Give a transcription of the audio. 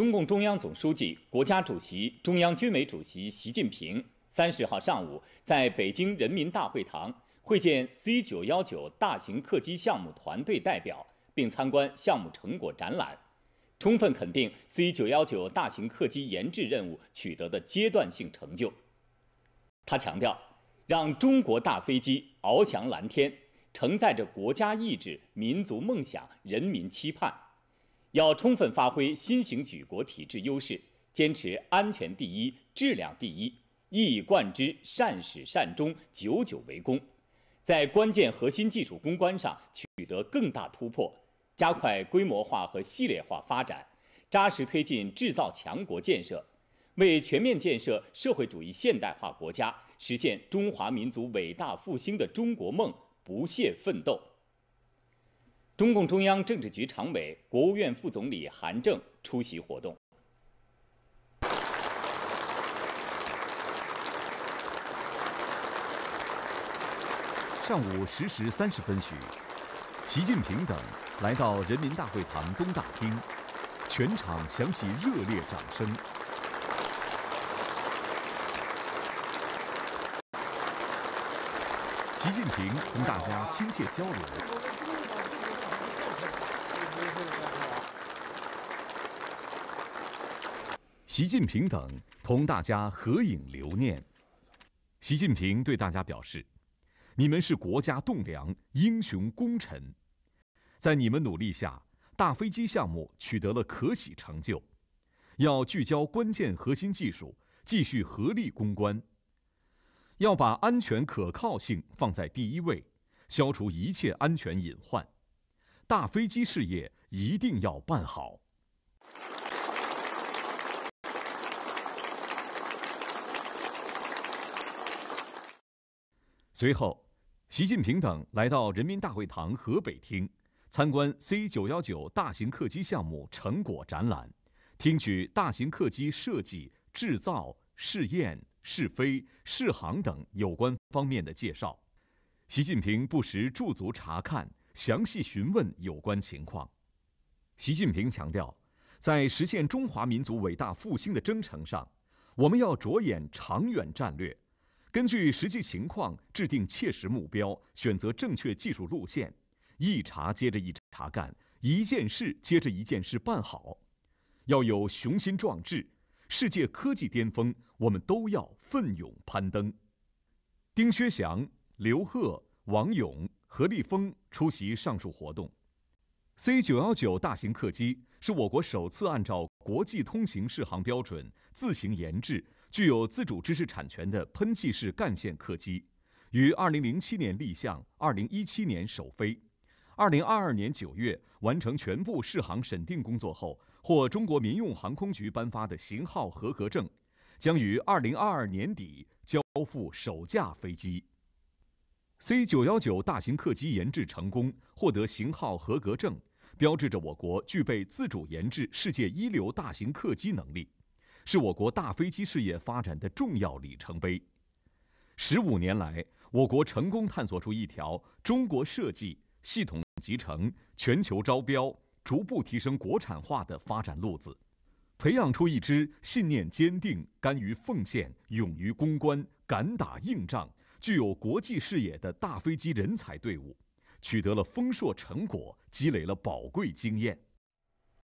中共中央总书记、国家主席、中央军委主席习近平三十号上午在北京人民大会堂会见 C 九幺九大型客机项目团队代表，并参观项目成果展览，充分肯定 C 九幺九大型客机研制任务取得的阶段性成就。他强调，让中国大飞机翱翔蓝天，承载着国家意志、民族梦想、人民期盼。要充分发挥新型举国体制优势，坚持安全第一、质量第一，一以贯之、善始善终、久久为功，在关键核心技术攻关上取得更大突破，加快规模化和系列化发展，扎实推进制造强国建设，为全面建设社会主义现代化国家、实现中华民族伟大复兴的中国梦不懈奋斗。中共中央政治局常委、国务院副总理韩正出席活动。上午十时三十分许，习近平等来到人民大会堂东大厅，全场响起热烈掌声。习近平同大家亲切交流。习近平等同大家合影留念。习近平对大家表示：“你们是国家栋梁、英雄功臣，在你们努力下，大飞机项目取得了可喜成就。要聚焦关键核心技术，继续合力攻关。要把安全可靠性放在第一位，消除一切安全隐患。大飞机事业一定要办好。”随后，习近平等来到人民大会堂河北厅，参观 C 九幺九大型客机项目成果展览，听取大型客机设计、制造、试验、试飞、试航等有关方面的介绍。习近平不时驻足查看，详细询问有关情况。习近平强调，在实现中华民族伟大复兴的征程上，我们要着眼长远战略。根据实际情况制定切实目标，选择正确技术路线，一茬接着一茬干，一件事接着一件事办好。要有雄心壮志，世界科技巅峰，我们都要奋勇攀登。丁薛祥、刘鹤、王勇、何立峰出席上述活动。C 九幺九大型客机是我国首次按照国际通行适航标准自行研制。具有自主知识产权的喷气式干线客机，于2007年立项，2017年首飞，2022年9月完成全部试航审定工作后，获中国民用航空局颁发的型号合格证，将于2022年底交付首架飞机。C919 大型客机研制成功，获得型号合格证，标志着我国具备自主研制世界一流大型客机能力。是我国大飞机事业发展的重要里程碑。十五年来，我国成功探索出一条中国设计、系统集成、全球招标、逐步提升国产化的发展路子，培养出一支信念坚定、甘于奉献、勇于攻关、敢打硬仗、具有国际视野的大飞机人才队伍，取得了丰硕成果，积累了宝贵经验。